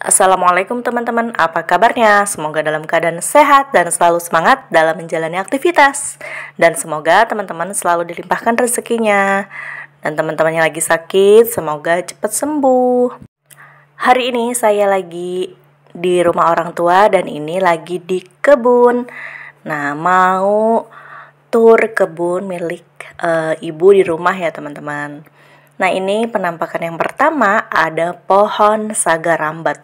Assalamualaikum teman-teman, apa kabarnya? Semoga dalam keadaan sehat dan selalu semangat dalam menjalani aktivitas. Dan semoga teman-teman selalu dilimpahkan rezekinya. Dan teman-teman yang lagi sakit, semoga cepat sembuh. Hari ini saya lagi di rumah orang tua dan ini lagi di kebun. Nah, mau tur kebun milik uh, ibu di rumah ya teman-teman. Nah ini penampakan yang pertama ada pohon saga rambat.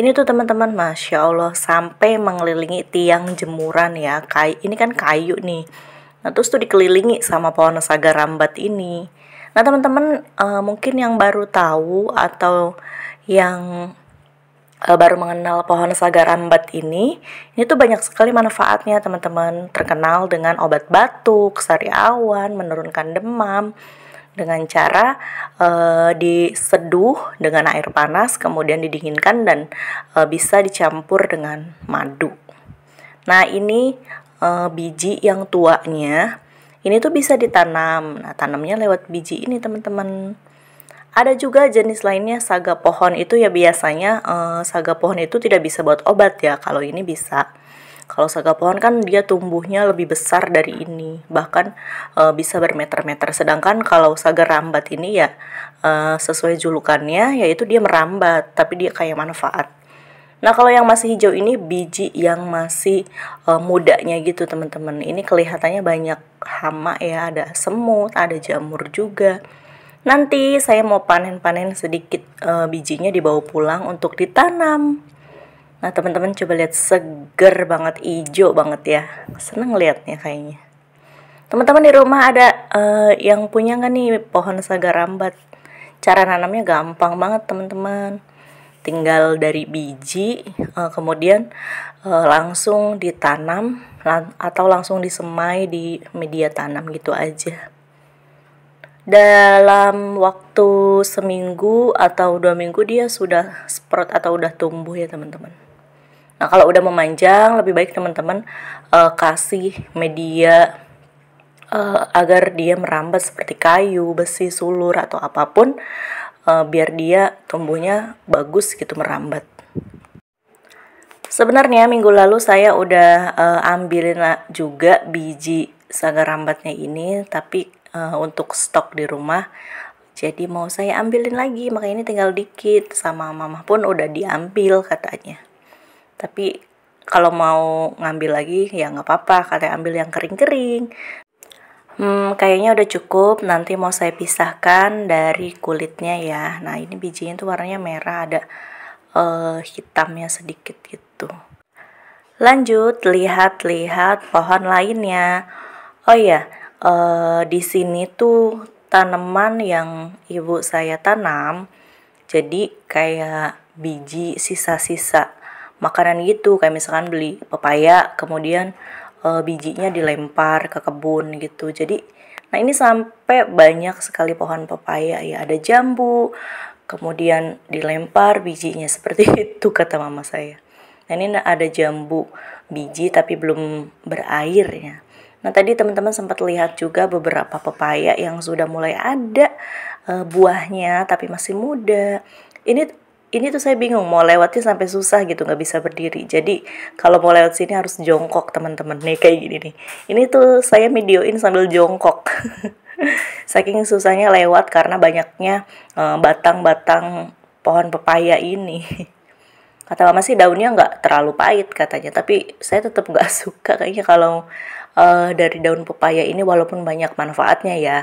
Ini tuh teman-teman, masya Allah sampai mengelilingi tiang jemuran ya. kay, ini kan kayu nih. Nah terus tuh dikelilingi sama pohon saga rambat ini. Nah teman-teman uh, mungkin yang baru tahu atau yang eh, baru mengenal pohon saga rambat ini, ini tuh banyak sekali manfaatnya teman-teman. Terkenal dengan obat batuk, sariawan, menurunkan demam dengan cara uh, diseduh dengan air panas kemudian didinginkan dan uh, bisa dicampur dengan madu. Nah, ini uh, biji yang tuanya ini tuh bisa ditanam. Nah, tanamnya lewat biji ini, teman-teman. Ada juga jenis lainnya saga pohon itu ya biasanya saga pohon itu tidak bisa buat obat ya. Kalau ini bisa. Kalau saga pohon kan dia tumbuhnya lebih besar dari ini, bahkan e, bisa bermeter-meter. Sedangkan kalau saga rambat ini ya e, sesuai julukannya yaitu dia merambat, tapi dia kayak manfaat. Nah, kalau yang masih hijau ini biji yang masih e, mudanya gitu, teman-teman. Ini kelihatannya banyak hama ya, ada semut, ada jamur juga. Nanti saya mau panen-panen sedikit e, bijinya dibawa pulang untuk ditanam. Nah teman-teman coba lihat seger banget, hijau banget ya. Seneng lihatnya kayaknya. Teman-teman di rumah ada uh, yang punya nggak nih pohon saga rambat? Cara nanamnya gampang banget teman-teman. Tinggal dari biji, uh, kemudian uh, langsung ditanam lang atau langsung disemai di media tanam gitu aja. Dalam waktu seminggu atau dua minggu dia sudah sprout atau udah tumbuh ya teman-teman. Nah, kalau udah memanjang, lebih baik teman-teman uh, kasih media uh, agar dia merambat seperti kayu, besi, sulur atau apapun uh, biar dia tumbuhnya bagus gitu merambat. Sebenarnya minggu lalu saya udah uh, ambilin juga biji saga rambatnya ini, tapi uh, untuk stok di rumah jadi mau saya ambilin lagi makanya ini tinggal dikit sama mama pun udah diambil katanya tapi kalau mau ngambil lagi ya nggak apa-apa kalian ambil yang kering-kering Hmm, kayaknya udah cukup. Nanti mau saya pisahkan dari kulitnya ya. Nah, ini bijinya tuh warnanya merah, ada uh, hitamnya sedikit gitu. Lanjut, lihat-lihat pohon lainnya. Oh iya, uh, di sini tuh tanaman yang ibu saya tanam. Jadi kayak biji sisa-sisa makanan gitu kayak misalkan beli pepaya kemudian e, bijinya dilempar ke kebun gitu jadi nah ini sampai banyak sekali pohon pepaya ya ada jambu kemudian dilempar bijinya seperti itu kata mama saya nah ini ada jambu biji tapi belum berair ya Nah tadi teman-teman sempat lihat juga beberapa pepaya yang sudah mulai ada e, buahnya tapi masih muda. Ini ini tuh saya bingung mau lewatin sampai susah gitu nggak bisa berdiri jadi kalau mau lewat sini harus jongkok teman-teman nih kayak gini nih ini tuh saya videoin sambil jongkok saking susahnya lewat karena banyaknya eh, batang-batang uh, pohon pepaya ini kata mama sih daunnya nggak terlalu pahit katanya tapi saya tetap nggak suka kayaknya kalau uh, dari daun pepaya ini walaupun banyak manfaatnya ya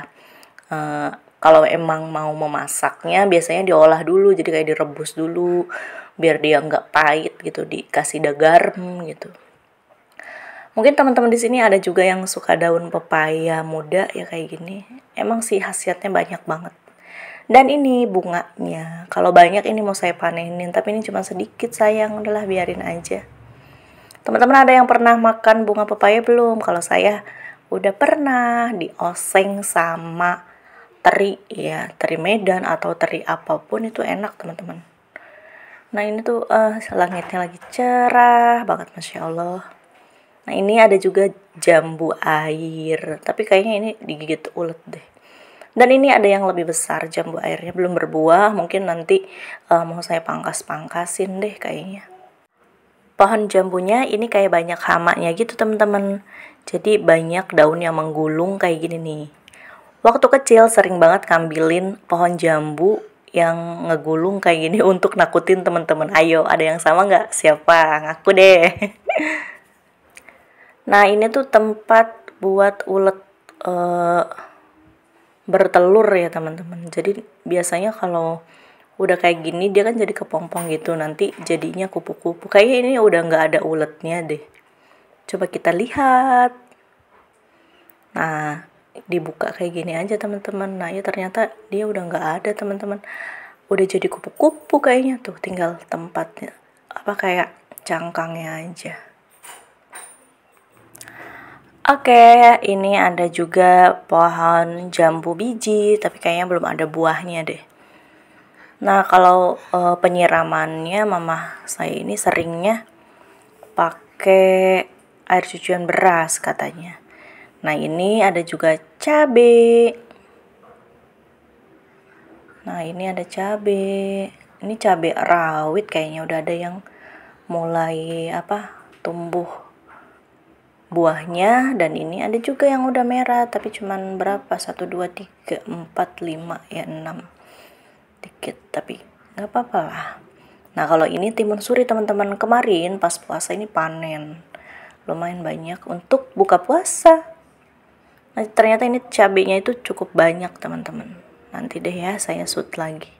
uh, kalau emang mau memasaknya biasanya diolah dulu jadi kayak direbus dulu biar dia nggak pahit gitu dikasih garam gitu mungkin teman-teman di sini ada juga yang suka daun pepaya muda ya kayak gini emang sih khasiatnya banyak banget dan ini bunganya kalau banyak ini mau saya panenin tapi ini cuma sedikit sayang udahlah biarin aja teman-teman ada yang pernah makan bunga pepaya belum kalau saya udah pernah dioseng sama teri ya teri Medan atau teri apapun itu enak teman-teman nah ini tuh uh, langitnya lagi cerah banget masya Allah nah ini ada juga jambu air tapi kayaknya ini digigit ulet deh dan ini ada yang lebih besar jambu airnya belum berbuah mungkin nanti uh, mau saya pangkas-pangkasin deh kayaknya pohon jambunya ini kayak banyak hamanya gitu teman-teman jadi banyak daun yang menggulung kayak gini nih Waktu kecil sering banget ngambilin pohon jambu yang ngegulung kayak gini untuk nakutin temen-temen. Ayo, ada yang sama nggak? Siapa? Ngaku deh. nah, ini tuh tempat buat ulet uh, bertelur ya teman-teman. Jadi biasanya kalau udah kayak gini dia kan jadi kepompong gitu nanti jadinya kupu-kupu. Kayaknya ini udah nggak ada uletnya deh. Coba kita lihat. Nah, dibuka kayak gini aja teman-teman nah ya ternyata dia udah nggak ada teman-teman udah jadi kupu-kupu kayaknya tuh tinggal tempatnya apa kayak cangkangnya aja Oke, ini ada juga pohon jambu biji, tapi kayaknya belum ada buahnya deh. Nah, kalau uh, penyiramannya mama saya ini seringnya pakai air cucian beras katanya. Nah, ini ada juga cabe. Nah, ini ada cabe. Ini cabe rawit kayaknya udah ada yang mulai apa? tumbuh buahnya dan ini ada juga yang udah merah tapi cuman berapa? satu dua tiga empat lima ya enam Dikit tapi nggak apa-apa lah. Nah, kalau ini timun suri teman-teman kemarin pas puasa ini panen. Lumayan banyak untuk buka puasa. Nah, ternyata ini cabenya itu cukup banyak teman-teman. Nanti deh ya saya shoot lagi.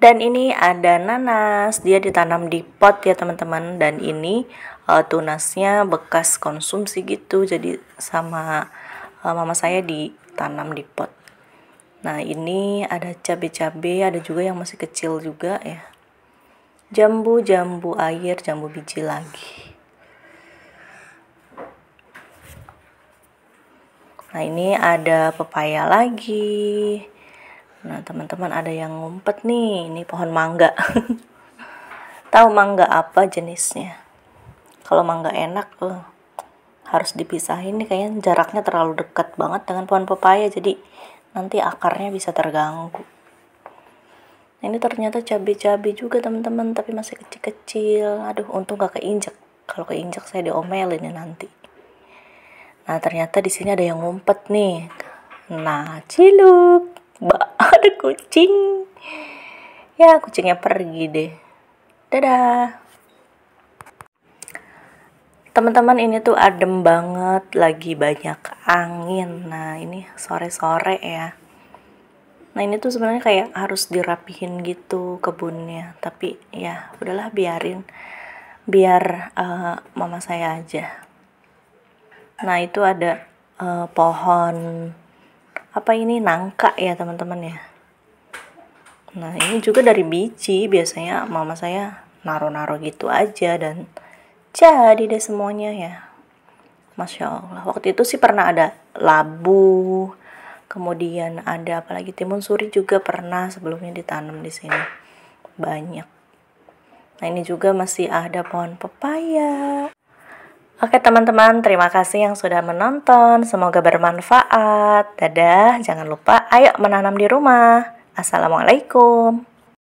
Dan ini ada nanas, dia ditanam di pot ya teman-teman. Dan ini uh, tunasnya bekas konsumsi gitu, jadi sama uh, mama saya ditanam di pot. Nah ini ada cabe cabe ada juga yang masih kecil juga ya. Jambu, jambu air, jambu biji lagi. Nah, ini ada pepaya lagi. Nah, teman-teman ada yang ngumpet nih, ini pohon mangga. Tahu mangga apa jenisnya? Kalau mangga enak loh. Eh, harus dipisahin nih kayaknya jaraknya terlalu dekat banget dengan pohon pepaya jadi nanti akarnya bisa terganggu. Nah, ini ternyata cabai-cabai juga teman-teman tapi masih kecil-kecil aduh untung gak keinjak kalau keinjak saya diomelin ya nanti Nah, ternyata di sini ada yang ngumpet nih. Nah, ciluk. Bah, ada kucing. Ya, kucingnya pergi deh. Dadah. Teman-teman, ini tuh adem banget, lagi banyak angin. Nah, ini sore-sore ya. Nah, ini tuh sebenarnya kayak harus dirapihin gitu kebunnya, tapi ya udahlah biarin biar uh, mama saya aja Nah, itu ada uh, pohon apa ini nangka ya, teman-teman ya. Nah, ini juga dari biji. Biasanya mama saya naruh-naruh gitu aja dan jadi deh semuanya ya. Masya Allah. Waktu itu sih pernah ada labu, kemudian ada apalagi timun suri juga pernah sebelumnya ditanam di sini banyak nah ini juga masih ada pohon pepaya Oke teman-teman, terima kasih yang sudah menonton. Semoga bermanfaat. Dadah, jangan lupa ayo menanam di rumah. Assalamualaikum.